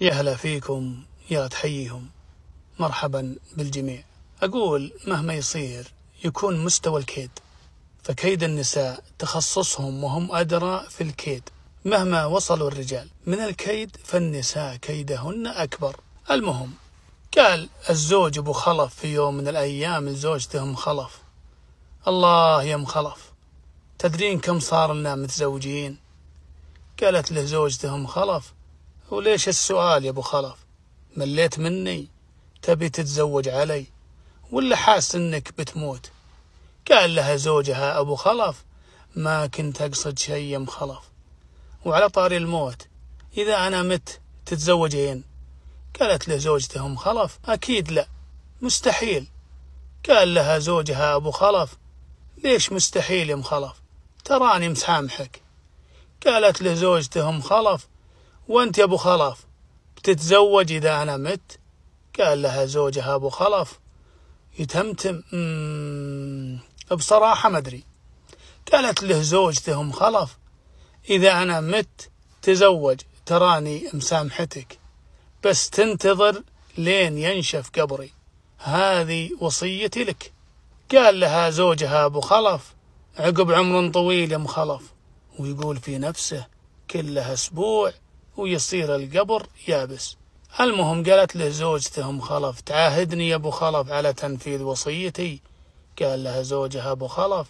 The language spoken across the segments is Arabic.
يا هلا فيكم يا تحييهم مرحبا بالجميع أقول مهما يصير يكون مستوى الكيد فكيد النساء تخصصهم وهم أدرى في الكيد مهما وصلوا الرجال من الكيد فالنساء كيدهن أكبر المهم قال الزوج أبو خلف في يوم من الأيام لزوجته أم خلف الله يا أم خلف تدرين كم صار لنا متزوجين قالت له زوجته أم خلف وليش السؤال يا ابو خلف مليت مني تبي تتزوج علي ولا حاس انك بتموت قال لها زوجها ابو خلف ما كنت اقصد شيء يا مخلف وعلى طاري الموت اذا انا مت تتزوجين قالت له زوجته ام خلف اكيد لا مستحيل قال لها زوجها ابو خلف ليش مستحيل يا مخلف تراني مسامحك قالت له زوجته ام خلف وانت يا ابو خلف بتتزوج اذا انا مت قال لها زوجها ابو خلف يتمتم بصراحة ما ادري قالت له زوجته ام خلف اذا انا مت تزوج تراني مسامحتك بس تنتظر لين ينشف قبري هذه وصيتي لك قال لها زوجها ابو خلف عقب عمر طويل ام خلف ويقول في نفسه كلها اسبوع ويصير القبر يابس المهم قالت له زوجتهم خلف تعاهدني يا أبو خلف على تنفيذ وصيتي قال لها زوجها أبو خلف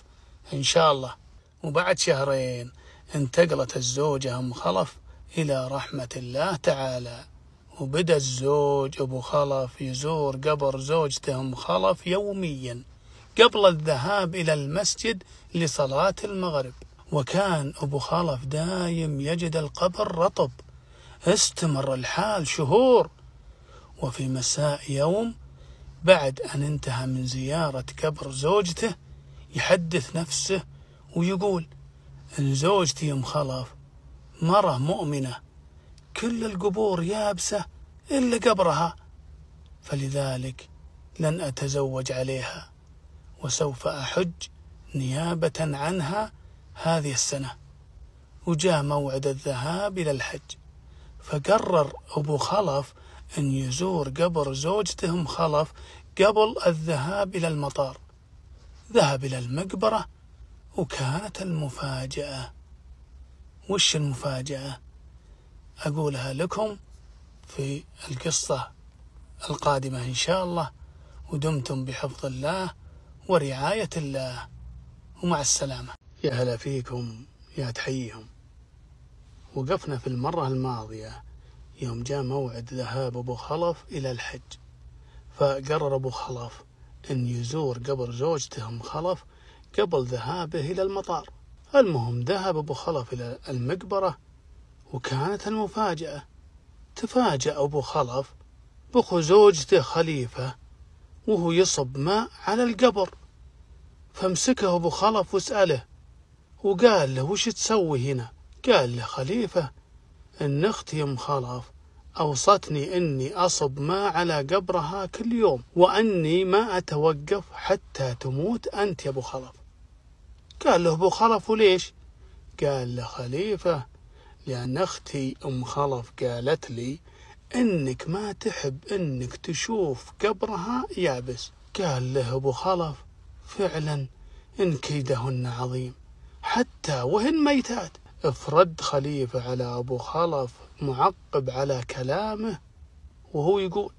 إن شاء الله وبعد شهرين انتقلت الزوجة أم خلف إلى رحمة الله تعالى وبدأ الزوج أبو خلف يزور قبر زوجته أم خلف يوميا قبل الذهاب إلى المسجد لصلاة المغرب وكان أبو خلف دايم يجد القبر رطب استمر الحال شهور وفي مساء يوم بعد أن انتهى من زيارة قبر زوجته يحدث نفسه ويقول إن زوجتي أم خلف مرة مؤمنة كل القبور يابسة إلا قبرها فلذلك لن أتزوج عليها وسوف أحج نيابة عنها هذه السنة وجاء موعد الذهاب إلى الحج فقرر أبو خلف أن يزور قبر زوجته أم خلف قبل الذهاب إلى المطار ذهب إلى المقبرة وكانت المفاجأة وش المفاجأة؟ أقولها لكم في القصة القادمة إن شاء الله ودمتم بحفظ الله ورعاية الله ومع السلامة يا هلا فيكم يا تحييهم وقفنا في المرة الماضية يوم جاء موعد ذهاب أبو خلف إلى الحج فقرر أبو خلف أن يزور قبر زوجته أم خلف قبل ذهابه إلى المطار المهم ذهب أبو خلف إلى المقبرة وكانت المفاجأة تفاجأ أبو خلف بخو زوجته خليفة وهو يصب ماء على القبر فمسكه أبو خلف وسأله وقال له وش تسوي هنا قال له خليفة إن أختي أم خلف أوصتني أني أصب ما على قبرها كل يوم وأني ما أتوقف حتى تموت أنت يا أبو خلف قال له أبو خلف وليش قال له خليفة لأن أختي أم خلف قالت لي إنك ما تحب إنك تشوف قبرها يابس قال له أبو خلف فعلا إن كيدهن عظيم حتى وهن ميتات افرد خليفة على أبو خلف معقب على كلامه وهو يقول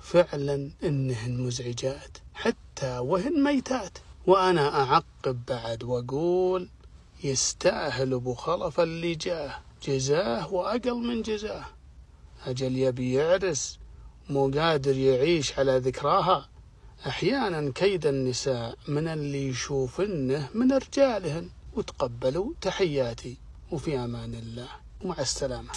فعلا إنهن مزعجات حتى وهن ميتات وأنا أعقب بعد وأقول يستاهل أبو خلف اللي جاه جزاه وأقل من جزاه أجل يبي يعرس مو قادر يعيش على ذكراها أحيانا كيد النساء من اللي يشوفنه من رجالهن وتقبلوا تحياتي وفي أمان الله ومع السلامة